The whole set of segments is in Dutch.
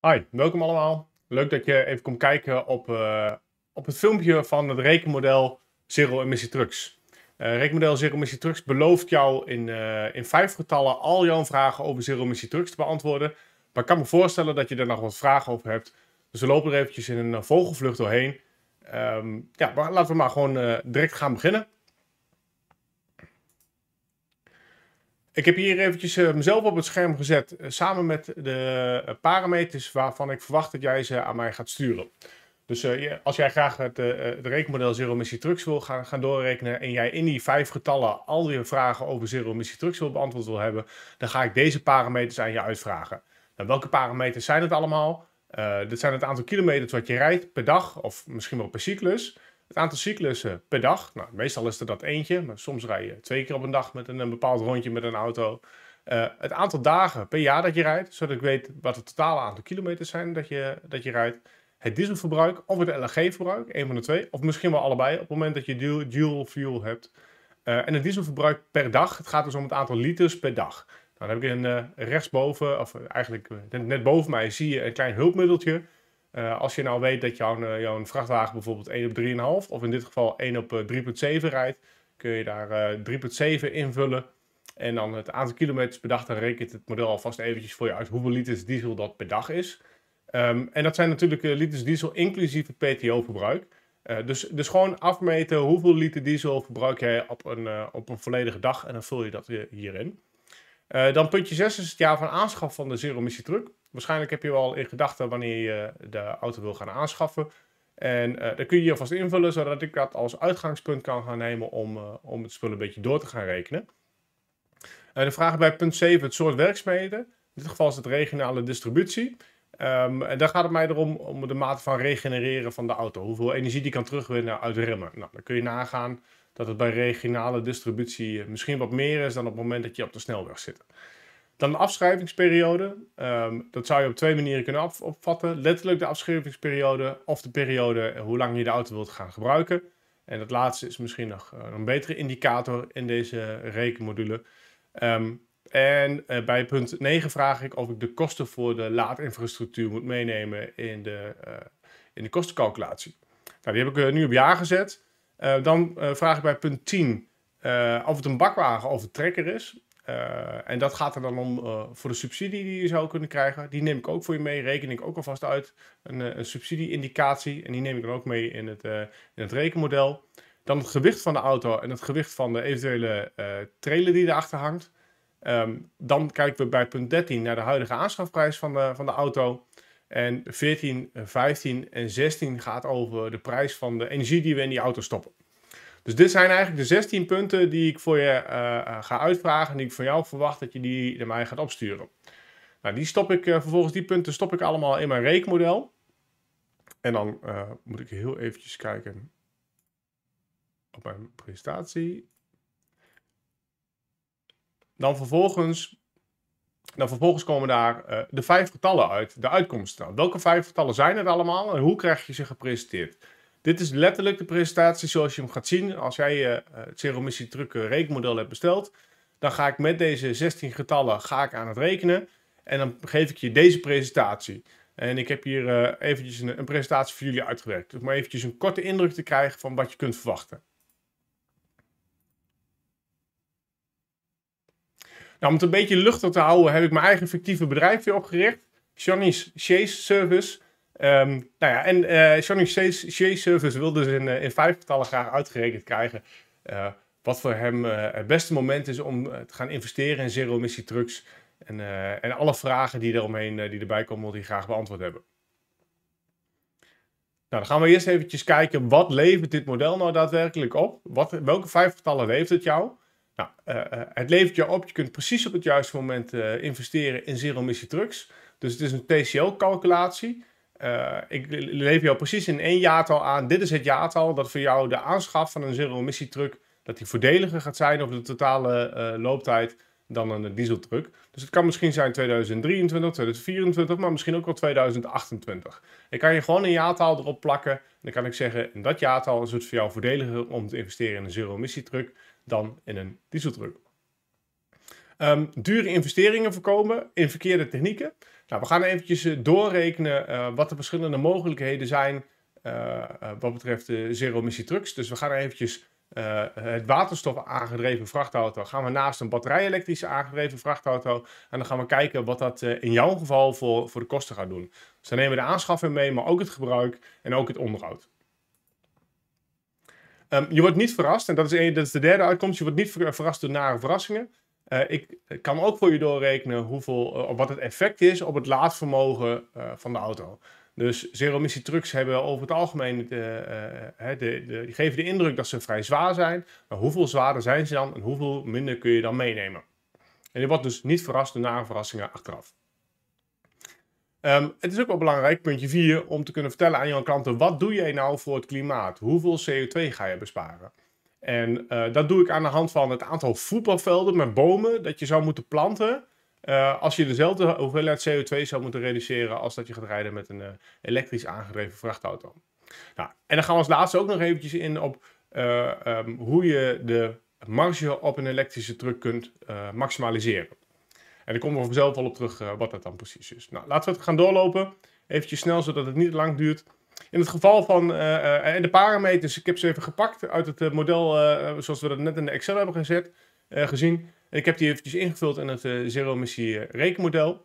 Hi, welkom allemaal. Leuk dat je even komt kijken op, eh, op het filmpje van het rekenmodel Zero Emissie Trucks. Uh, rekenmodel Zero Emissie Trucks belooft jou in, eh, in vijf getallen al jouw vragen over Zero Emissie Trucks te beantwoorden. Maar ik kan me voorstellen dat je daar nog wat vragen over hebt. Dus we lopen er eventjes in een vogelvlucht doorheen. Ehm, ja, maar laten we maar gewoon direct gaan beginnen. Ik heb hier eventjes eh, mezelf op het scherm gezet, eh, samen met de eh, parameters waarvan ik verwacht dat jij ze aan mij gaat sturen. Dus als jij graag het, uh, het rekenmodel Zero Emissie Trucks wil gaan, gaan, doorrekenen en jij in die vijf getallen al je vragen over Zero Emissie Trucks wil beantwoord wil hebben, dan ga ik deze parameters aan je uitvragen. Nou, welke parameters zijn het allemaal? Uh, dit zijn het aantal kilometers wat je rijdt per dag of misschien wel per cyclus het aantal cyclussen per dag. Nou, meestal is er dat eentje, maar soms rij je twee keer op een dag met een, bepaald rondje met een auto. Eh, het aantal dagen per jaar dat je rijdt, zodat ik weet wat het totale aantal kilometers zijn dat je, dat je rijdt. Het dieselverbruik of het LNG-verbruik, een van de twee. Of misschien wel allebei op het moment dat je dual, fuel hebt. Eh, en het dieselverbruik per dag. Het gaat dus om het aantal liters per dag. Nou, dan heb ik een, eh, rechtsboven, of eigenlijk net boven mij, zie je een klein hulpmiddeltje. Eh, als je nou weet dat jouw, eh, jouw vrachtwagen bijvoorbeeld 1 op 3,5 of in dit geval 1 op 3,7 eh, rijdt, kun je daar 3,7 invullen. En dan het aantal kilometers per dag, dan rekent het model alvast eventjes voor je uit hoeveel liters diesel dat per dag is. Ehm, en dat zijn natuurlijk liters diesel inclusief het PTO-verbruik. dus, dus gewoon afmeten hoeveel liter diesel verbruik jij op een, op een volledige dag en dan vul je dat hierin. Eh, dan puntje 6 is het jaar van aanschaf van de zero-emissie truck. Waarschijnlijk heb je al in gedachten wanneer je de auto wil gaan aanschaffen. En uh, eh, dat kun je hier vast invullen, zodat ik dat als uitgangspunt kan gaan nemen om, eh, om het spul een beetje door te gaan rekenen. de vraag bij punt 7, het soort werkzaamheden. In dit geval is het regionale distributie. Um, en daar gaat het mij erom om de mate van regenereren van de auto. Hoeveel energie die kan terugwinnen uit remmen. Nou, dan kun je nagaan dat het bij regionale distributie misschien wat meer is dan op het moment dat je op de snelweg zit. Dan de afschrijvingsperiode. Ehm, dat zou je op twee manieren kunnen opvatten. Letterlijk de afschrijvingsperiode of de periode eh, hoe lang je de auto wilt gaan gebruiken. En dat laatste is misschien nog eh, een betere indicator in deze rekenmodule. Ehm, en eh, bij punt 9 vraag ik of ik de kosten voor de laadinfrastructuur moet meenemen in de, in de kostencalculatie. Nou, die heb ik nu op jaar gezet. Eh, dan eh, vraag ik bij punt 10 eh, of het een bakwagen of een trekker is. en dat gaat er dan om voor de subsidie die je zou kunnen krijgen. Die neem ik ook voor je mee. Reken ik ook alvast uit. Een, een subsidie En die neem ik dan ook mee in het, in het rekenmodel. Dan het gewicht van de auto en het gewicht van de eventuele trailer die erachter hangt. Ehm, dan kijken we bij punt 13 naar de huidige aanschafprijs van de, van de auto. En 14, 15 eh, en 16 gaat over de prijs van de energie die we in die auto stoppen. Dus dit zijn eigenlijk de 16 punten die ik voor je eh, eh, ga uitvragen en die ik van jou verwacht dat je die naar mij gaat opsturen. Nou, die stop ik, vervolgens die punten stop ik allemaal in mijn reekmodel. En dan moet ik heel eventjes kijken op mijn presentatie. Dan vervolgens dan vervolgens komen daar eh, de vijf getallen uit, de uitkomsten. Welke vijf getallen zijn het allemaal en hoe krijg je ze gepresenteerd? Dit is letterlijk de presentatie zoals je hem gaat zien. Als jij uh, het Missie Truck eh, rekenmodel hebt besteld, dan ga ik met deze 16 getallen ga ik aan het rekenen. En dan geef ik je deze presentatie. En ik heb hier uh, eventjes een, een, presentatie voor jullie uitgewerkt. Dus maar eventjes een korte indruk te krijgen van wat je kunt verwachten. Nou, om het een beetje luchtig te houden, heb ik mijn eigen fictieve bedrijf weer opgericht. Johnny's Chase Service. Um, nou ja, en uh, eh, Johnny's Chase, Service wil dus in, uh, in vijf getallen graag uitgerekend krijgen. Eh, wat voor hem het beste moment is om te gaan investeren in zero-emissie trucks. En, en alle vragen die, eromheen, die erbij komen, wil hij graag beantwoord hebben. Nou, dan gaan we eerst eventjes kijken, wat levert dit model nou daadwerkelijk op? Wat, welke vijf getallen levert het jou? Nou, het levert jou op. Je kunt precies op het juiste moment eh, investeren in zero-emissie trucks. Dus het is een TCL-calculatie. ik leef jou precies in één jaartal aan. Dit is het jaartal dat voor jou de aanschaf van een zero-emissie-truck... dat die voordeliger gaat zijn over de totale looptijd dan een dieseltruck. Dus het kan misschien zijn 2023, 2024, maar misschien ook wel 2028. Ik kan je gewoon een jaartal erop plakken. En dan kan ik zeggen, in dat jaartal is het voor jou voordeliger om te investeren in een zero-emissie-truck dan in een dieseltruck. Ehm, dure investeringen voorkomen in verkeerde technieken. Nou, we gaan eventjes eh, doorrekenen eh, wat de verschillende mogelijkheden zijn eh, wat betreft de zero-emissie trucks. Dus we gaan eventjes het waterstof aangedreven vrachtauto gaan we naast een batterij-elektrische aangedreven vrachtauto. En dan gaan we kijken wat dat in jouw geval voor, voor de kosten gaat doen. Dus dan nemen we de aanschaffing mee, maar ook het gebruik en ook het onderhoud. Ehm, je wordt niet verrast, en dat is, dat is de derde uitkomst. Je wordt niet verrast door nare verrassingen. Eh, ik kan ook voor je doorrekenen hoeveel, eh, wat het effect is op het laadvermogen eh, van de auto. Dus zero-emissie trucks hebben over het algemeen de, de, de, die geven de indruk dat ze vrij zwaar zijn. Maar hoeveel zwaarder zijn ze dan en hoeveel minder kun je dan meenemen? En je wordt dus niet verrast door nare verrassingen achteraf. Ehm, het is ook wel belangrijk, puntje 4, om te kunnen vertellen aan jouw klanten: wat doe jij nou voor het klimaat? Hoeveel CO2 ga je besparen? En eh, dat doe ik aan de hand van het aantal voetbalvelden met bomen dat je zou moeten planten. Eh, als je dezelfde hoeveelheid CO2 zou moeten reduceren als dat je gaat rijden met een eh, elektrisch aangedreven vrachtauto. Nou, en dan gaan we als laatste ook nog eventjes in op ehm, hoe je de marge op een elektrische truck kunt maximaliseren. En komen kom we zelf wel op terug eh, wat dat dan precies is. Nou, laten we het gaan doorlopen. Eventjes snel, zodat het niet lang duurt. In het geval van, en eh, eh, de parameters, ik heb ze even gepakt uit het model zoals we dat net in de Excel hebben gezet, gezien. En ik heb die eventjes ingevuld in het zero-emissie rekenmodel.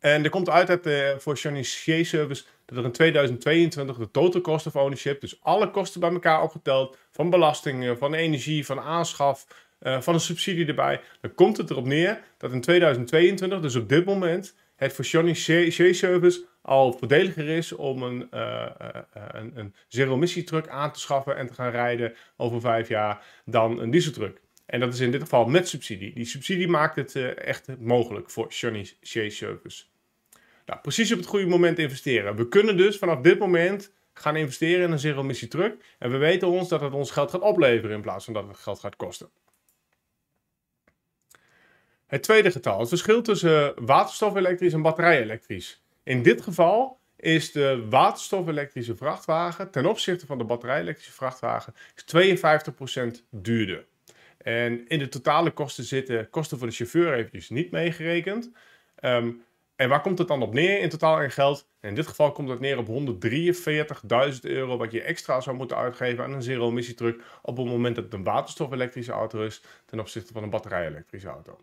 En er komt uit dat voor Chinese service dat er in 2022 de total cost of ownership, dus alle kosten bij elkaar opgeteld, van belastingen, van energie, van aanschaf, eh, van een subsidie erbij. Dan komt het erop neer dat in 2022, dus op dit moment, het voor Johnny Shea Service al voordeliger is om een, eh, eh, een, een zero-emissie-truck aan te schaffen en te gaan rijden over vijf jaar dan een truck. En dat is in dit geval met subsidie. Die subsidie maakt het echt mogelijk voor Johnny Shea Service. Nou, precies op het goede moment investeren. We kunnen dus vanaf dit moment gaan investeren in een zero-emissie-truck. En we weten ons dat het ons geld gaat opleveren in plaats van dat het geld gaat kosten. Het tweede getal, het verschil tussen waterstof-elektrisch en batterij-elektrisch. In dit geval is de waterstof-elektrische vrachtwagen ten opzichte van de batterij-elektrische vrachtwagen 52% duurder. En in de totale kosten zitten kosten voor de chauffeur eventjes niet meegerekend. Ehm, en waar komt het dan op neer in totaal in geld? In dit geval komt het neer op 143.000 euro wat je extra zou moeten uitgeven aan een zero-emissie truck op het moment dat het een waterstof-elektrische auto is ten opzichte van een batterij-elektrische auto.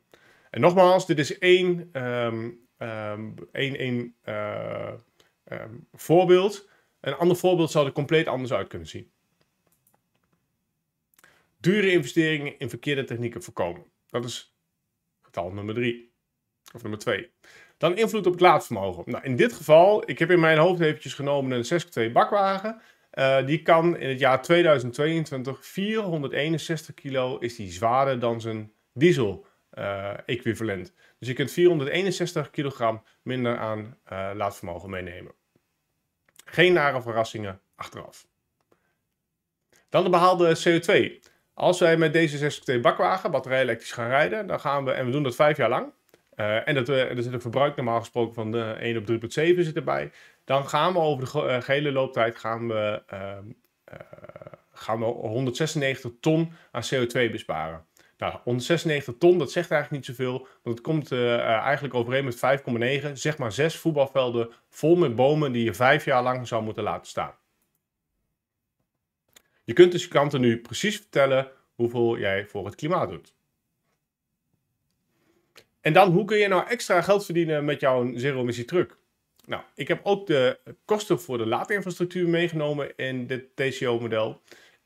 En nogmaals, dit is één, ehm, ehm, één, één eh, ehm, voorbeeld. Een ander voorbeeld zou er compleet anders uit kunnen zien. Dure investeringen in verkeerde technieken voorkomen. Dat is getal nummer drie. Of nummer twee. Dan invloed op het laadvermogen. Nou, in dit geval, ik heb in mijn hoofd eventjes genomen een 6x2 bakwagen. Eh, die kan in het jaar 2022 461 kilo is die zwaarder dan zijn diesel eh, equivalent. Dus je kunt 461 kilogram minder aan eh, laadvermogen meenemen. Geen nare verrassingen achteraf. Dan de behaalde CO2. Als wij met deze 6 t bakwagen batterij elektrisch gaan rijden, dan gaan we, en we doen dat vijf jaar lang, eh, en dat, we, er zit een verbruik normaal gesproken van de 1 op 3.7 zit erbij, dan gaan we over de gehele looptijd gaan we, ehm, gaan we 196 ton aan CO2 besparen. Nou, 196 ton, dat zegt eigenlijk niet zoveel. Want het komt eh, eh, eigenlijk overeen met 5,9. Zeg maar zes voetbalvelden vol met bomen die je vijf jaar lang zou moeten laten staan. Je kunt dus je klanten nu precies vertellen hoeveel jij voor het klimaat doet. En dan, hoe kun je nou extra geld verdienen met jouw zero-emissie truck? Nou, ik heb ook de kosten voor de laadinfrastructuur meegenomen in dit TCO-model.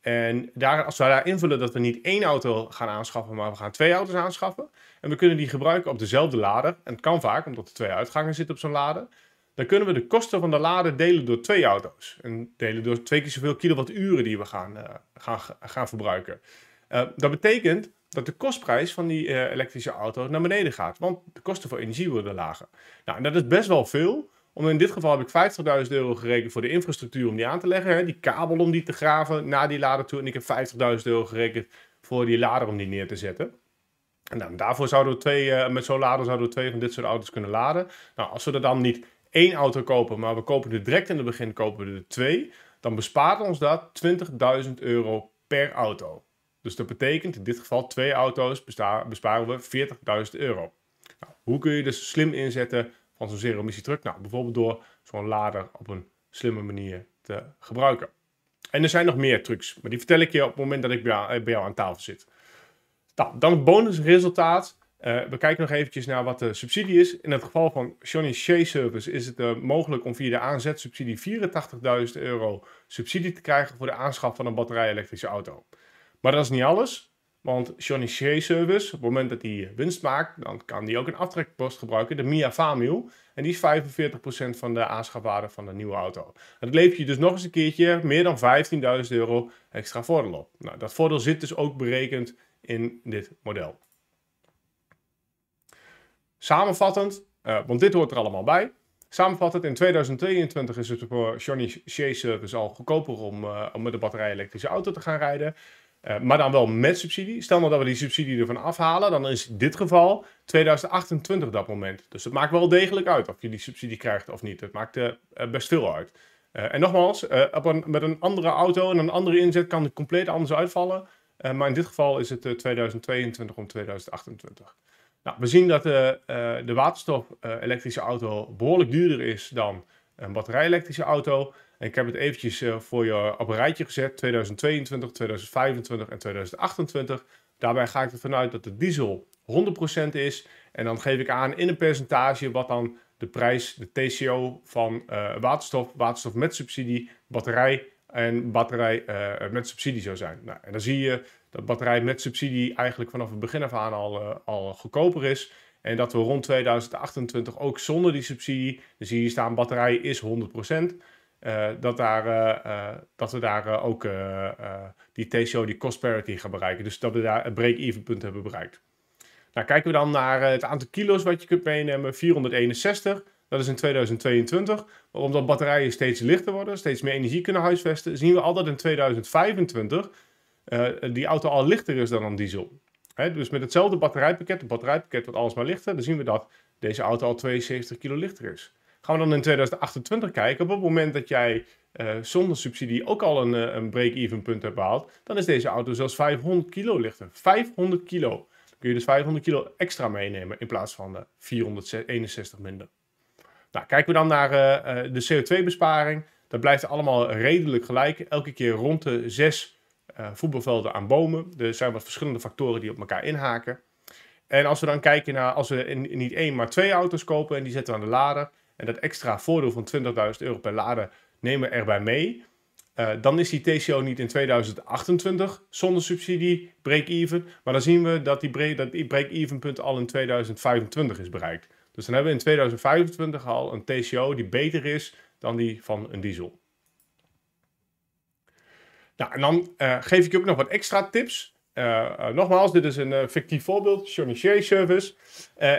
En daar, als we daar invullen dat we niet één auto gaan aanschaffen, maar we gaan twee auto's aanschaffen. En we kunnen die gebruiken op dezelfde lader. En het kan vaak, omdat er twee uitgangen zitten op zo'n lader. Dan kunnen we de kosten van de lader delen door twee auto's. En delen door twee keer zoveel kilowatturen die we gaan, eh, gaan, gaan verbruiken. Eh, dat betekent dat de kostprijs van die eh, elektrische auto naar beneden gaat. Want de kosten voor energie worden lager. Nou, en dat is best wel veel. Om in dit geval heb ik 50.000 euro gerekend voor de infrastructuur om die aan te leggen. Hè, die kabel om die te graven naar die lader toe. En ik heb 50.000 euro gerekend voor die lader om die neer te zetten. En daarvoor zouden we twee, eh, met zo'n lader zouden we twee van dit soort auto's kunnen laden. Nou, als we er dan niet één auto kopen, maar we kopen er direct in het begin kopen we er twee, dan bespaart ons dat 20.000 euro per auto. Dus dat betekent in dit geval twee auto's besparen we 40.000 euro. Nou, hoe kun je dus slim inzetten van zo'n zero-emissie truck? Nou, bijvoorbeeld door zo'n lader op een slimme manier te gebruiken. En er zijn nog meer trucs, maar die vertel ik je op het moment dat ik bij jou, eh, aan tafel zit. Nou, dan het bonusresultaat. Uh, we kijken nog eventjes naar wat de subsidie is. In het geval van Johnny Shea Service is het eh, mogelijk om via de aanzetsubsidie subsidie 84.000 euro subsidie te krijgen voor de aanschaf van een batterij-elektrische auto. Maar dat is niet alles. Want Johnny Shea Service, op het moment dat hij eh, winst maakt, dan kan hij ook een aftrekpost gebruiken, de Mia Famio. En die is 45% van de aanschafwaarde van de nieuwe auto. En dat levert je dus nog eens een keertje meer dan 15.000 euro extra voordeel op. Nou, dat voordeel zit dus ook berekend in dit model. Samenvattend, eh, want dit hoort er allemaal bij. Samenvattend, in 2022 is het voor Johnny Shea Service al goedkoper om, eh, om met de batterij elektrische auto te gaan rijden. Eh, maar dan wel met subsidie. Stel nou dat we die subsidie ervan afhalen, dan is in dit geval 2028 dat moment. Dus het maakt wel degelijk uit of je die subsidie krijgt of niet. Het maakt eh, eh, best veel uit. en nogmaals, met een andere auto en een andere inzet kan het compleet anders uitvallen. maar in dit geval is het 2022 om 2028. Nou, we zien dat de waterstof-elektrische auto behoorlijk duurder is dan een batterij-elektrische auto. En ik heb het eventjes eh, voor je op een rijtje gezet. 2022, 2025 en 2028. Daarbij ga ik ervan uit dat de diesel 100% is. En dan geef ik aan in een percentage wat dan de prijs, de TCO van eh, waterstof, waterstof met subsidie, batterij en batterij eh, met subsidie zou zijn. Nou, en dan zie je dat batterij met subsidie eigenlijk vanaf het begin af aan al, al goedkoper is. En dat we rond 2028 ook zonder die subsidie, dan zie je staan batterij is 100%. Eh, dat, daar, eh, eh, dat we daar ook die TCO die cost parity gaan bereiken. Dus dat we daar een break-even punt hebben bereikt. Nou, kijken we dan naar het aantal kilo's wat je kunt meenemen. 461, dat is in 2022. Maar omdat batterijen steeds lichter worden, steeds meer energie kunnen huisvesten, zien we al dat in 2025 die auto al lichter is dan een diesel. dus met hetzelfde batterijpakket, het batterijpakket wordt alles maar lichter, dan zien we dat deze auto al 72 kilo lichter is. Gaan we dan in 2028 kijken, op het moment dat jij eh, zonder subsidie ook al een, eh, een break-even punt hebt behaald, dan is deze auto zelfs 500 kilo lichter. 500 kilo. Dan kun je dus 500 kilo extra meenemen in plaats van eh, de 461 minder. Nou, kijken we dan naar de CO2-besparing. Dat blijft allemaal redelijk gelijk. Elke keer rond de 6 voetbalvelden aan bomen. Er zijn wat verschillende factoren die op elkaar inhaken. En als we dan kijken naar, als we niet één, maar twee auto's kopen en die zetten we aan de lader, en dat extra voordeel van 20.000 euro per lader nemen erbij mee, eh, dan is die TCO niet in 2028 zonder subsidie break-even, maar dan zien we dat die break-even punt al in 2025 is bereikt. Dus dan hebben we in 2025 al een TCO die beter is dan die van een diesel. Nou, en dan eh, geef ik je ook nog wat extra tips. Eh, eh, nogmaals, dit is een eh, fictief voorbeeld, Chaumissier service.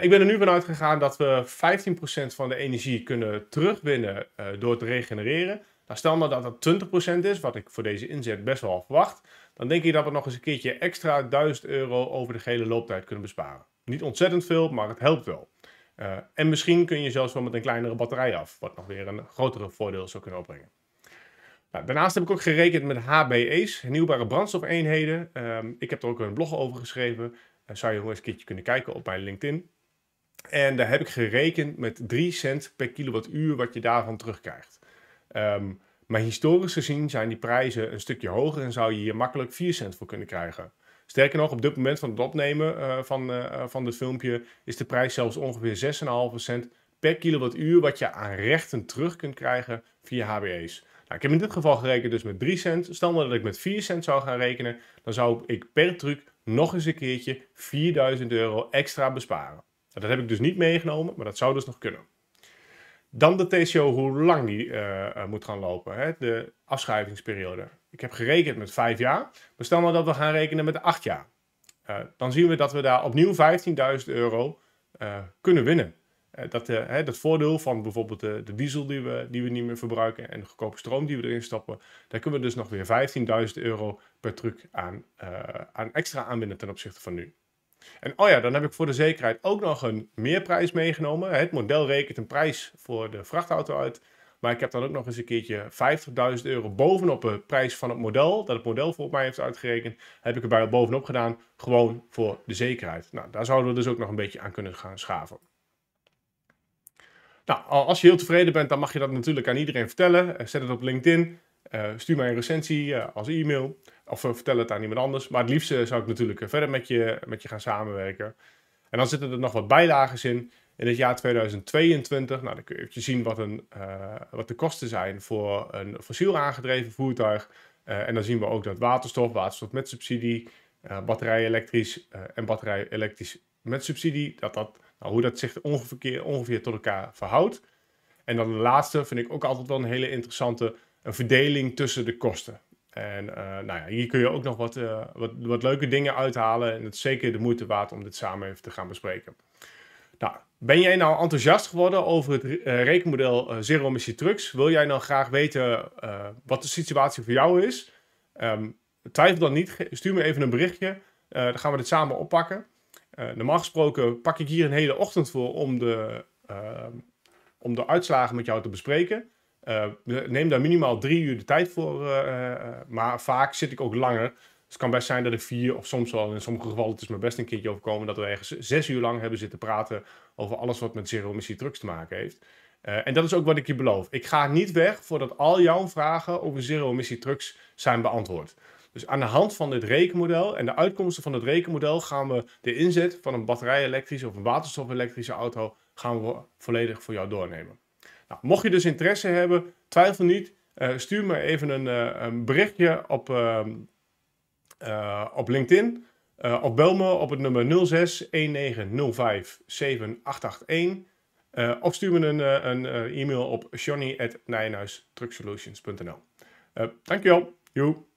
ik ben er nu van uitgegaan dat we 15% van de energie kunnen terugwinnen door te regenereren. Nou, stel maar nou dat dat 20% is, wat ik voor deze inzet best wel verwacht. Dan denk ik dat we nog eens een keertje extra 1000 euro over de gehele looptijd kunnen besparen. Niet ontzettend veel, maar het helpt wel. en misschien kun je zelfs wel met een kleinere batterij af, wat nog weer een grotere voordeel zou kunnen opbrengen. Nou, daarnaast heb ik ook gerekend met HBE's, hernieuwbare brandstofeenheden. Um, ik heb er ook een blog over geschreven. Uh, zou je nog eens een keertje kunnen kijken op mijn LinkedIn. En daar heb ik gerekend met 3 cent per kilowattuur wat je daarvan terugkrijgt. Ehm, maar historisch gezien zijn die prijzen een stukje hoger en zou je hier makkelijk 4 cent voor kunnen krijgen. Sterker nog, op dit moment van het opnemen eh, van, uh, van dit filmpje is de prijs zelfs ongeveer 6,5 cent per kilowattuur wat je aan rechten terug kunt krijgen via HBE's. Nou, ik heb in dit geval gerekend dus met 3 cent. Stel nou dat ik met 4 cent zou gaan rekenen, dan zou ik per truc nog eens een keertje 4000 euro extra besparen. Nou, dat heb ik dus niet meegenomen, maar dat zou dus nog kunnen. Dan de TCO, hoe lang die eh, eh, moet gaan lopen, hè? de afschrijvingsperiode. Ik heb gerekend met 5 jaar, maar stel dat we gaan rekenen met 8 jaar. Eh, dan zien we dat we daar opnieuw 15.000 euro kunnen winnen. Eh, dat, eh, hè, dat voordeel van bijvoorbeeld de, de, diesel die we, die we niet meer verbruiken en de goedkope stroom die we erin stappen, daar kunnen we dus nog weer 15.000 euro per truck aan, eh, aan extra aanbinden ten opzichte van nu. En oh ja, dan heb ik voor de zekerheid ook nog een meerprijs meegenomen. Het model rekent een prijs voor de vrachtauto uit. Maar ik heb dan ook nog eens een keertje 50.000 euro bovenop de prijs van het model, dat het model voor mij heeft uitgerekend, heb ik erbij bovenop gedaan, gewoon voor de zekerheid. Nou, daar zouden we dus ook nog een beetje aan kunnen gaan schaven. Nou, als je heel tevreden bent, dan mag je dat natuurlijk aan iedereen vertellen. Eh, zet het op LinkedIn. Eh, stuur mij een recensie eh, als e-mail. Of vertel het aan iemand anders. Maar het liefst zou ik natuurlijk verder met je, met je gaan samenwerken. En dan zitten er nog wat bijlages in. In het jaar 2022, nou, dan kun je zien wat, een, wat de kosten zijn voor een fossiel aangedreven voertuig. en dan zien we ook dat waterstof, waterstof met subsidie, batterij elektrisch en batterij elektrisch met subsidie, dat dat nou, hoe dat zich ongeveer, ongeveer tot elkaar verhoudt. En dan de laatste vind ik ook altijd wel een hele interessante een verdeling tussen de kosten. En eh, nou ja, hier kun je ook nog wat, eh, wat, wat, leuke dingen uithalen. En het is zeker de moeite waard om dit samen even te gaan bespreken. Nou, ben jij nou enthousiast geworden over het eh, rekenmodel Zero Emission Trucks? Wil jij nou graag weten wat de situatie voor jou is? Ehm, twijfel dan niet. Stuur me even een berichtje. dan gaan we dit samen oppakken. Uh, normaal gesproken pak ik hier een hele ochtend voor om de, ehm, om de uitslagen met jou te bespreken. Eh, neem daar minimaal drie uur de tijd voor, eh, maar vaak zit ik ook langer. Dus het kan best zijn dat ik vier of soms wel, in sommige gevallen, het is me best een keertje overkomen, dat we ergens zes uur lang hebben zitten praten over alles wat met zero-emissie trucks te maken heeft. en dat is ook wat ik je beloof. Ik ga niet weg voordat al jouw vragen over zero-emissie trucks zijn beantwoord. Dus aan de hand van dit rekenmodel en de uitkomsten van het rekenmodel gaan we de inzet van een batterij-elektrische of een waterstof-elektrische auto gaan we volledig voor jou doornemen. Nou, mocht je dus interesse hebben, twijfel niet. Eh, stuur me even een, eh, een berichtje op, ehm, eh, op LinkedIn. of bel me op het nummer 06 1905 7881. Uh, of stuur me een, een, e-mail op johnny.nijnhuistrucksolutions.nl. Uh, dankjewel. Joe.